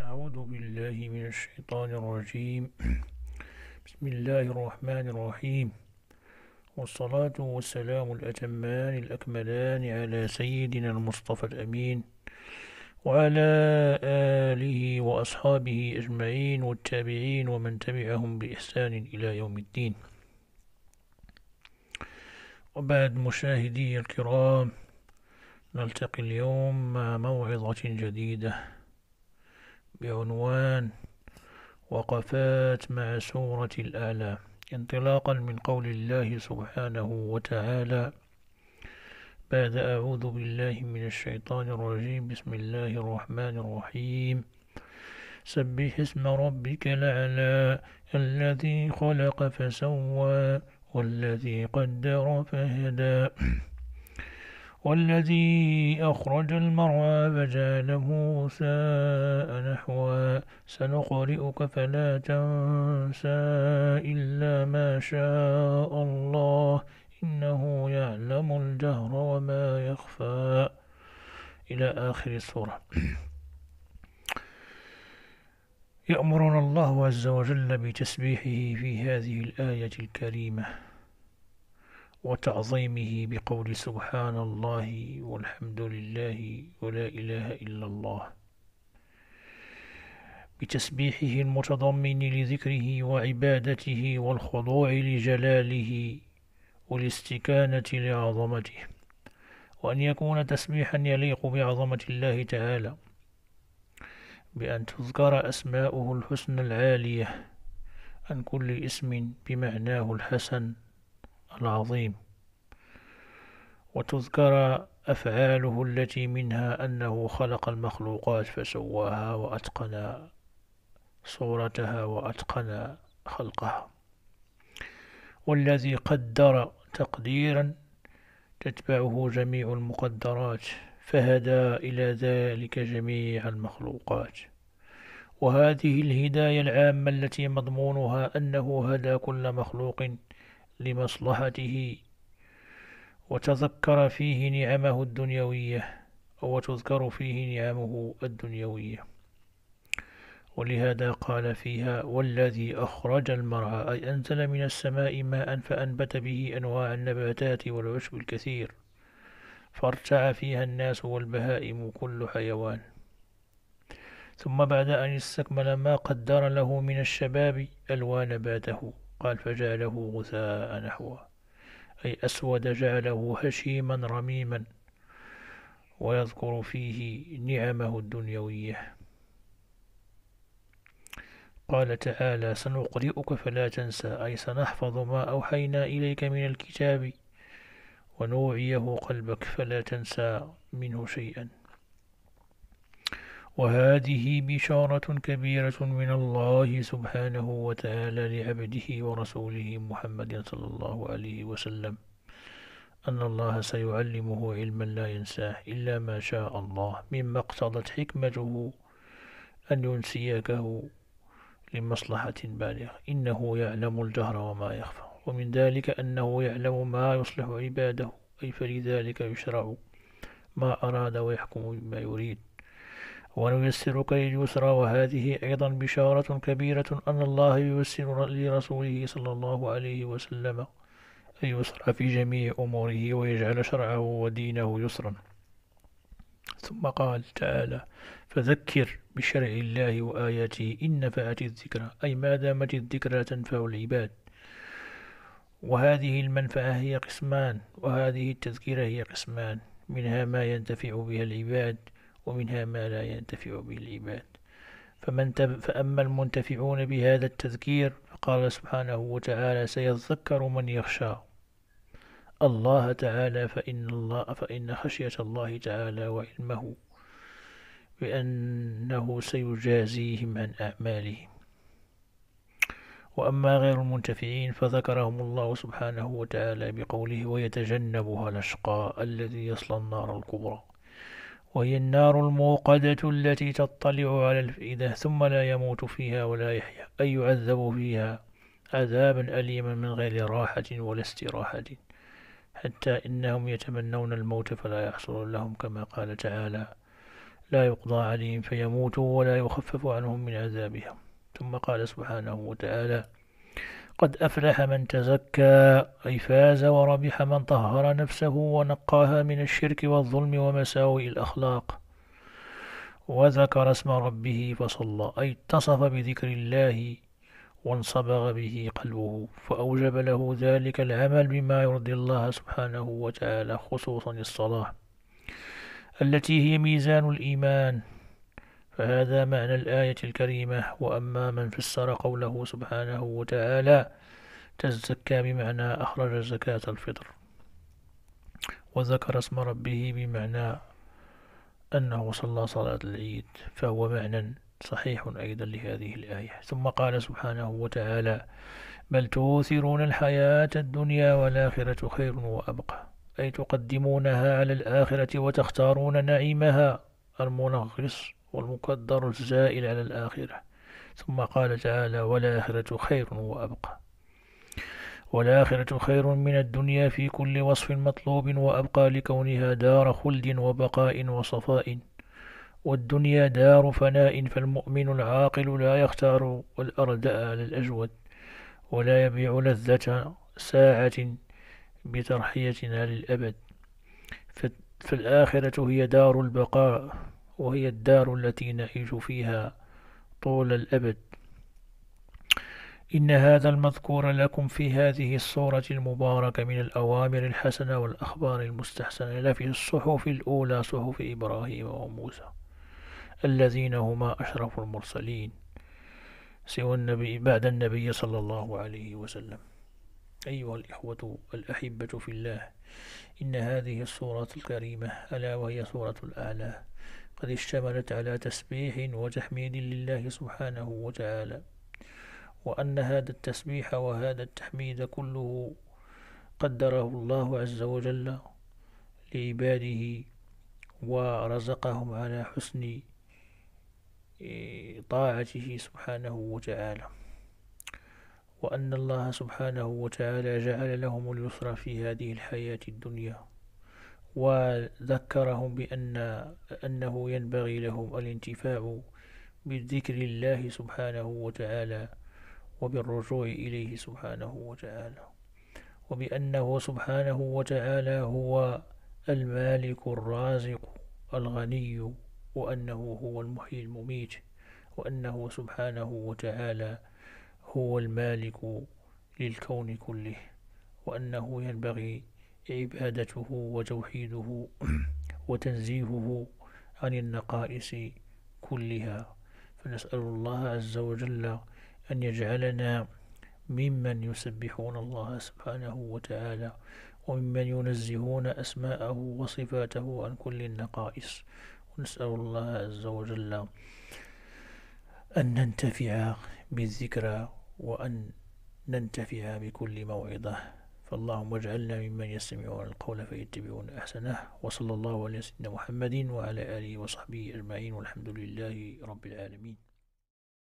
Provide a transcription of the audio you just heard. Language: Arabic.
أعوذ بالله من الشيطان الرجيم بسم الله الرحمن الرحيم والصلاة والسلام الأتمان الأكملان على سيدنا المصطفى الأمين وعلى آله وأصحابه أجمعين والتابعين ومن تبعهم بإحسان إلى يوم الدين وبعد مشاهدي الكرام نلتقي اليوم مع موعظة جديدة بعنوان وقفات مع سورة الآلام انطلاقا من قول الله سبحانه وتعالى بعد أعوذ بالله من الشيطان الرجيم بسم الله الرحمن الرحيم سبح اسم ربك الأعلى الذي خلق فسوى والذي قدر فهدى والذي أخرج المرعى فجعله ساء نحوا سنقرئك فلا تنسى إلا ما شاء الله إنه يعلم الجهر وما يخفى إلى آخر السورة يأمرنا الله عز وجل بتسبيحه في هذه الآية الكريمة وتعظيمه بقول سبحان الله والحمد لله ولا إله إلا الله بتسبيحه المتضمن لذكره وعبادته والخضوع لجلاله والاستكانة لعظمته وأن يكون تسبيحا يليق بعظمة الله تعالى بأن تذكر أسماؤه الحسنى العالية عن كل اسم بمعناه الحسن العظيم وتذكر أفعاله التي منها أنه خلق المخلوقات فسواها وأتقن صورتها وأتقن خلقها والذي قدر تقديرا تتبعه جميع المقدرات فهدى إلى ذلك جميع المخلوقات وهذه الهداية العامة التي مضمونها أنه هدى كل مخلوق لمصلحته وتذكر فيه نعمه الدنيوية وتذكر فيه نعمه الدنيوية ولهذا قال فيها والذي أخرج المرعى أي أنزل من السماء ماء فأنبت به أنواع النباتات والعشب الكثير فارتع فيها الناس والبهائم كل حيوان ثم بعد أن استكمل ما قدر له من الشباب ألوان باته قال فجعله غثاء نحوه أي أسود جعله هشيما رميما ويذكر فيه نعمه الدنيوية قال تعالى سنقرئك فلا تنسى أي سنحفظ ما أوحينا إليك من الكتاب ونوعيه قلبك فلا تنسى منه شيئا وهذه بشارة كبيرة من الله سبحانه وتعالى لعبده ورسوله محمد صلى الله عليه وسلم أن الله سيعلمه علما لا ينساه إلا ما شاء الله مما اقتضت حكمته أن ينسيكه لمصلحة بالغة إنه يعلم الجهر وما يخفى ومن ذلك أنه يعلم ما يصلح عباده أي فلذلك يشرع ما أراد ويحكم بما يريد ونيسرك لليسرى وهذه أيضا بشارة كبيرة أن الله ييسر لرسوله صلى الله عليه وسلم اليسر في جميع أموره ويجعل شرعه ودينه يسرا ثم قال تعالى فذكر بشرع الله وآياته إن نفعت الذكرى أي ما دامت الذكرى تنفع العباد وهذه المنفعة هي قسمان وهذه التذكرة هي قسمان منها ما ينتفع بها العباد ومنها ما لا ينتفع به العباد فمن فأما المنتفعون بهذا التذكير فقال سبحانه وتعالى سيذكر من يخشى الله تعالى فإن, الله فإن خشية الله تعالى وعلمه بأنه سيجازيهم عن أعمالهم وأما غير المنتفعين فذكرهم الله سبحانه وتعالى بقوله ويتجنبها الأشقى الذي يصلى النار الكبرى وهي النار الموقدة التي تطلع على الفئدة ثم لا يموت فيها ولا يحيا أي يعذب فيها عذابا أليما من غير راحة ولا استراحة حتى إنهم يتمنون الموت فلا يحصل لهم كما قال تعالى لا يقضى عليهم فيموتوا ولا يخفف عنهم من عذابهم ثم قال سبحانه وتعالى قد أفلح من تزكى أي فاز وربح من طهر نفسه ونقاها من الشرك والظلم ومساوئ الأخلاق وذكر اسم ربه فصلى أي اتصف بذكر الله وانصبغ به قلبه فأوجب له ذلك العمل بما يرضي الله سبحانه وتعالى خصوصا الصلاة التي هي ميزان الإيمان فهذا معنى الآية الكريمة وأما من فسر قوله سبحانه وتعالى تزكى بمعنى أخرج زكاة الفطر وذكر اسم ربه بمعنى أنه صلى صلاة العيد فهو معنى صحيح أيضا لهذه الآية ثم قال سبحانه وتعالى بل تؤثرون الحياة الدنيا والآخرة خير وأبقى أي تقدمونها على الآخرة وتختارون نعيمها المنغص والمقدر الزائل على الآخرة ثم قال تعالى والآخرة خير وأبقى والآخرة خير من الدنيا في كل وصف مطلوب وأبقى لكونها دار خلد وبقاء وصفاء والدنيا دار فناء فالمؤمن العاقل لا يختار الأردأ على الأجود ولا يبيع لذة ساعة بترحية للأبد فالآخرة هي دار البقاء وهي الدار التي نعيش فيها طول الأبد إن هذا المذكور لكم في هذه الصورة المباركة من الأوامر الحسنة والأخبار المستحسنة لفي الصحف الأولى صحف إبراهيم وموسى الذين هما أشرف المرسلين سوى النبي بعد النبي صلى الله عليه وسلم أيها الإخوة الأحبة في الله إن هذه الصورة الكريمة ألا وهي صورة الأعلى قد اشتملت على تسبيح وتحميد لله سبحانه وتعالى وأن هذا التسبيح وهذا التحميد كله قدره الله عز وجل لعباده ورزقهم على حسن إيه، طاعته سبحانه وتعالى وأن الله سبحانه وتعالى جعل لهم اليسر في هذه الحياة الدنيا وذكرهم بأن أنه ينبغي لهم الانتفاع بذكر الله سبحانه وتعالى وبالرجوع إليه سبحانه وتعالى وبأنه سبحانه وتعالى هو المالك الرازق الغني وأنه هو المحيي المميت وأنه سبحانه وتعالى هو المالك للكون كله وأنه ينبغي عبادته وتوحيده وتنزيهه عن النقائص كلها فنسأل الله عز وجل أن يجعلنا ممن يسبحون الله سبحانه وتعالى وممن ينزهون أسماءه وصفاته عن كل النقائص ونسأل الله عز وجل أن ننتفع بالذكرى وأن ننتفع بكل موعظة فاللهم اجعلنا ممن يستمعون القول فيتبعون أحسنه وصلى الله على سيدنا محمد وعلى آله وصحبه أجمعين والحمد لله رب العالمين